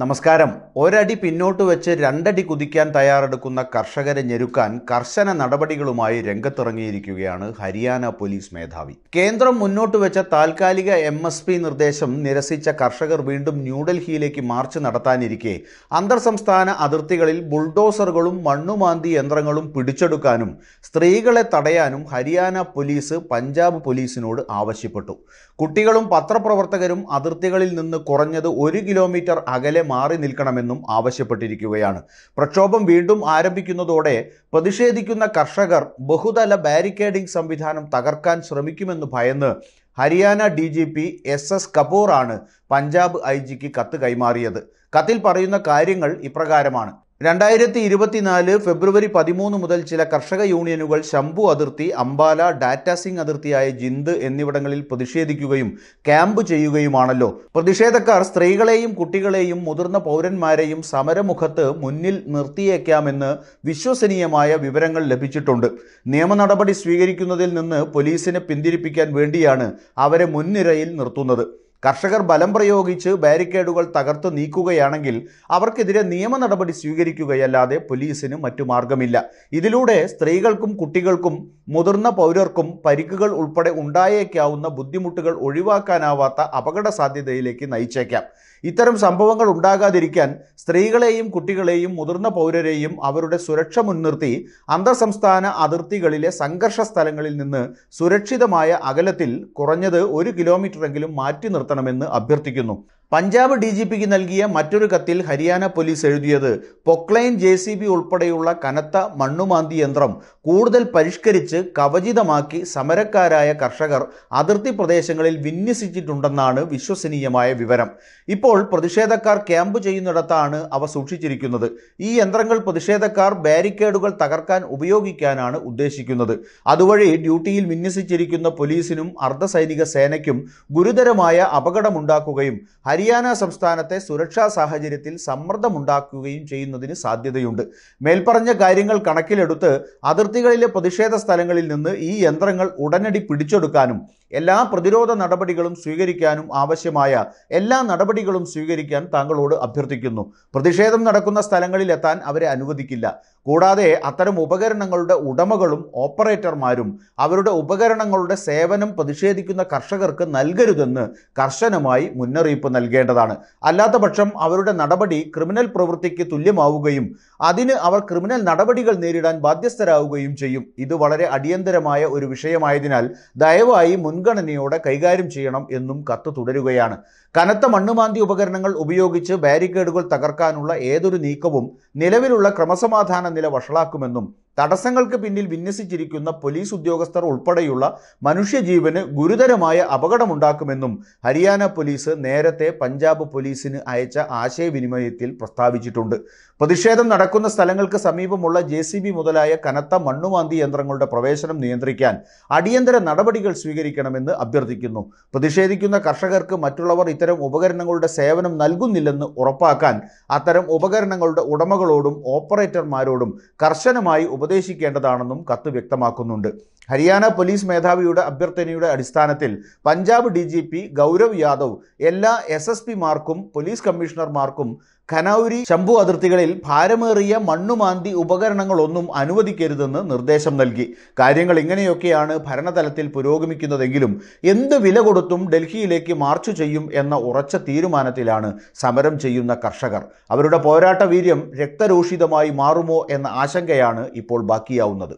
നമസ്കാരം ഒരടി പിന്നോട്ട് വെച്ച് രണ്ടടി കുതിക്കാൻ തയ്യാറെടുക്കുന്ന കർഷകരെ ഞെരുക്കാൻ കർശന നടപടികളുമായി രംഗത്തിറങ്ങിയിരിക്കുകയാണ് ഹരിയാന പോലീസ് മേധാവി കേന്ദ്രം മുന്നോട്ട് വെച്ച താൽക്കാലിക എം എസ് പി നിർദ്ദേശം നിരസിച്ച കർഷകർ വീണ്ടും ന്യൂഡൽഹിയിലേക്ക് മാർച്ച് നടത്താനിരിക്കെ അന്തർ സംസ്ഥാന അതിർത്തികളിൽ ബുൾഡോസറുകളും മണ്ണുമാന്തി യന്ത്രങ്ങളും പിടിച്ചെടുക്കാനും സ്ത്രീകളെ തടയാനും ഹരിയാന പോലീസ് പഞ്ചാബ് പോലീസിനോട് ആവശ്യപ്പെട്ടു കുട്ടികളും പത്രപ്രവർത്തകരും അതിർത്തികളിൽ നിന്ന് കുറഞ്ഞത് ഒരു കിലോമീറ്റർ അകലെ മാറി നിൽക്കണമെന്നും ആവശ്യപ്പെട്ടിരിക്കുകയാണ് പ്രക്ഷോഭം വീണ്ടും ആരംഭിക്കുന്നതോടെ പ്രതിഷേധിക്കുന്ന കർഷകർ ബഹുതല ബാരിക്കേഡിംഗ് സംവിധാനം തകർക്കാൻ ശ്രമിക്കുമെന്ന് ഭയന്ന് Haryana D G P S S കപൂറാണ് പഞ്ചാബ് ഐ ജിക്ക് കത്ത് കൈമാറിയത് കത്തിൽ പറയുന്ന കാര്യങ്ങൾ ഇപ്രകാരമാണ് രണ്ടായിരത്തി ഇരുപത്തിനാല് ഫെബ്രുവരി പതിമൂന്ന് മുതൽ ചില കർഷക യൂണിയനുകൾ ശംഭു അതിർത്തി അംബാല ഡാറ്റാസിംഗ് അതിർത്തിയായ ജിന്ദ് എന്നിവിടങ്ങളിൽ പ്രതിഷേധിക്കുകയും ക്യാമ്പ് ചെയ്യുകയുമാണല്ലോ പ്രതിഷേധക്കാർ സ്ത്രീകളെയും കുട്ടികളെയും മുതിർന്ന പൗരന്മാരെയും സമരമുഖത്ത് മുന്നിൽ നിർത്തിയേക്കാമെന്ന് വിശ്വസനീയമായ വിവരങ്ങൾ ലഭിച്ചിട്ടുണ്ട് നിയമ നടപടി സ്വീകരിക്കുന്നതിൽ നിന്ന് പോലീസിനെ പിന്തിരിപ്പിക്കാൻ വേണ്ടിയാണ് അവരെ മുൻനിരയിൽ നിർത്തുന്നത് കർഷകർ ബലം പ്രയോഗിച്ച് ബാരിക്കേഡുകൾ തകർത്ത് നീക്കുകയാണെങ്കിൽ അവർക്കെതിരെ നിയമ നടപടി സ്വീകരിക്കുകയല്ലാതെ പോലീസിന് മറ്റു മാർഗമില്ല ഇതിലൂടെ സ്ത്രീകൾക്കും കുട്ടികൾക്കും മുതിർന്ന പൗരർക്കും പരിക്കുകൾ ഉൾപ്പെടെ ഉണ്ടായേക്കാവുന്ന ബുദ്ധിമുട്ടുകൾ ഒഴിവാക്കാനാവാത്ത അപകട സാധ്യതയിലേക്ക് നയിച്ചേക്കാം ഇത്തരം സംഭവങ്ങൾ ഉണ്ടാകാതിരിക്കാൻ സ്ത്രീകളെയും കുട്ടികളെയും മുതിർന്ന പൗരരെയും അവരുടെ സുരക്ഷ മുൻനിർത്തി അന്തർസംസ്ഥാന അതിർത്തികളിലെ സംഘർഷ സ്ഥലങ്ങളിൽ നിന്ന് സുരക്ഷിതമായ അകലത്തിൽ കുറഞ്ഞത് ഒരു കിലോമീറ്ററെങ്കിലും മാറ്റി നിർത്തി നടത്തണമെന്ന് അഭ്യർത്ഥിക്കുന്നു പഞ്ചാബ് ഡി ജി പിക്ക് നൽകിയ മറ്റൊരു കത്തിൽ ഹരിയാന പോലീസ് എഴുതിയത് പൊക്ലൈൻ ജെ സി ബി ഉൾപ്പെടെയുള്ള കനത്ത മണ്ണുമാന്തി യന്ത്രം കൂടുതൽ പരിഷ്കരിച്ച് കവചിതമാക്കി സമരക്കാരായ കർഷകർ അതിർത്തി പ്രദേശങ്ങളിൽ വിന്യസിച്ചിട്ടുണ്ടെന്നാണ് വിശ്വസനീയമായ വിവരം ഇപ്പോൾ പ്രതിഷേധക്കാർ ക്യാമ്പ് ചെയ്യുന്നിടത്താണ് അവ സൂക്ഷിച്ചിരിക്കുന്നത് ഈ യന്ത്രങ്ങൾ പ്രതിഷേധക്കാർ ബാരിക്കേഡുകൾ തകർക്കാൻ ഉപയോഗിക്കാനാണ് ഉദ്ദേശിക്കുന്നത് അതുവഴി ഡ്യൂട്ടിയിൽ വിന്യസിച്ചിരിക്കുന്ന പോലീസിനും അർദ്ധസൈനിക സേനയ്ക്കും ഗുരുതരമായ അപകടമുണ്ടാക്കുകയും ഹരിയാന സംസ്ഥാനത്തെ സുരക്ഷാ സാഹചര്യത്തിൽ സമ്മർദ്ദമുണ്ടാക്കുകയും ചെയ്യുന്നതിന് സാധ്യതയുണ്ട് മേൽപ്പറഞ്ഞ കാര്യങ്ങൾ കണക്കിലെടുത്ത് അതിർത്തികളിലെ പ്രതിഷേധ സ്ഥലങ്ങളിൽ നിന്ന് ഈ യന്ത്രങ്ങൾ ഉടനടി പിടിച്ചെടുക്കാനും എല്ലാ പ്രതിരോധ നടപടികളും സ്വീകരിക്കാനും ആവശ്യമായ എല്ലാ നടപടികളും സ്വീകരിക്കാൻ താങ്കളോട് അഭ്യർത്ഥിക്കുന്നു പ്രതിഷേധം നടക്കുന്ന സ്ഥലങ്ങളിൽ എത്താൻ അവരെ അനുവദിക്കില്ല കൂടാതെ അത്തരം ഉപകരണങ്ങളുടെ ഉടമകളും ഓപ്പറേറ്റർമാരും അവരുടെ ഉപകരണങ്ങളുടെ സേവനം പ്രതിഷേധിക്കുന്ന കർഷകർക്ക് നൽകരുതെന്ന് കർശനമായി മുന്നറിയിപ്പ് നൽകേണ്ടതാണ് അല്ലാത്ത പക്ഷം അവരുടെ നടപടി ക്രിമിനൽ പ്രവൃത്തിക്ക് തുല്യമാവുകയും അതിന് അവർ ക്രിമിനൽ നടപടികൾ നേരിടാൻ ബാധ്യസ്ഥരാകുകയും ചെയ്യും ഇത് വളരെ അടിയന്തരമായ ഒരു വിഷയമായതിനാൽ ദയവായി മുൻഗണനയോടെ കൈകാര്യം ചെയ്യണം എന്നും കത്ത് തുടരുകയാണ് കനത്ത മണ്ണുമാന്തി ഉപകരണങ്ങൾ ഉപയോഗിച്ച് ബാരിക്കേഡുകൾ തകർക്കാനുള്ള ഏതൊരു നീക്കവും നിലവിലുള്ള ക്രമസമാധാന താപനില വഷളാക്കുമെന്നും തടസ്സങ്ങൾക്ക് പിന്നിൽ വിന്യസിച്ചിരിക്കുന്ന പോലീസ് ഉദ്യോഗസ്ഥർ ഉൾപ്പെടെയുള്ള മനുഷ്യജീവന് ഗുരുതരമായ അപകടമുണ്ടാക്കുമെന്നും ഹരിയാന പോലീസ് നേരത്തെ പഞ്ചാബ് പോലീസിന് അയച്ച ആശയവിനിമയത്തിൽ പ്രസ്താവിച്ചിട്ടുണ്ട് പ്രതിഷേധം നടക്കുന്ന സ്ഥലങ്ങൾക്ക് സമീപമുള്ള ജെ മുതലായ കനത്ത മണ്ണുമാന്തി യന്ത്രങ്ങളുടെ പ്രവേശനം നിയന്ത്രിക്കാൻ അടിയന്തര നടപടികൾ സ്വീകരിക്കണമെന്ന് അഭ്യർത്ഥിക്കുന്നു പ്രതിഷേധിക്കുന്ന കർഷകർക്ക് മറ്റുള്ളവർ ഇത്തരം ഉപകരണങ്ങളുടെ സേവനം നൽകുന്നില്ലെന്ന് ഉറപ്പാക്കാൻ അത്തരം ഉപകരണങ്ങളുടെ ഉടമകളോടും ഓപ്പറേറ്റർമാരോടും കർശനമായി ഉപ ഉപദേശിക്കേണ്ടതാണെന്നും കത്ത് വ്യക്തമാക്കുന്നുണ്ട് ഹരിയാന പോലീസ് മേധാവിയുടെ അഭ്യർത്ഥനയുടെ അടിസ്ഥാനത്തിൽ Punjab D G P Gaurav Yadav എല്ലാ എസ് എസ് പിമാർക്കും പോലീസ് കമ്മീഷണർമാർക്കും ഖനൌരി ശംഭു അതിർത്തികളിൽ ഭാരമേറിയ മണ്ണുമാന്തി ഉപകരണങ്ങളൊന്നും അനുവദിക്കരുതെന്ന് നിർദ്ദേശം നൽകി കാര്യങ്ങൾ ഇങ്ങനെയൊക്കെയാണ് ഭരണതലത്തിൽ പുരോഗമിക്കുന്നതെങ്കിലും എന്ത് വില കൊടുത്തും ഡൽഹിയിലേക്ക് മാർച്ച് ചെയ്യും എന്ന ഉറച്ച തീരുമാനത്തിലാണ് സമരം ചെയ്യുന്ന കർഷകർ അവരുടെ പോരാട്ട വീര്യം രക്തരൂഷിതമായി മാറുമോ എന്ന ആശങ്കയാണ് ഇപ്പോൾ ബാക്കിയാവുന്നത്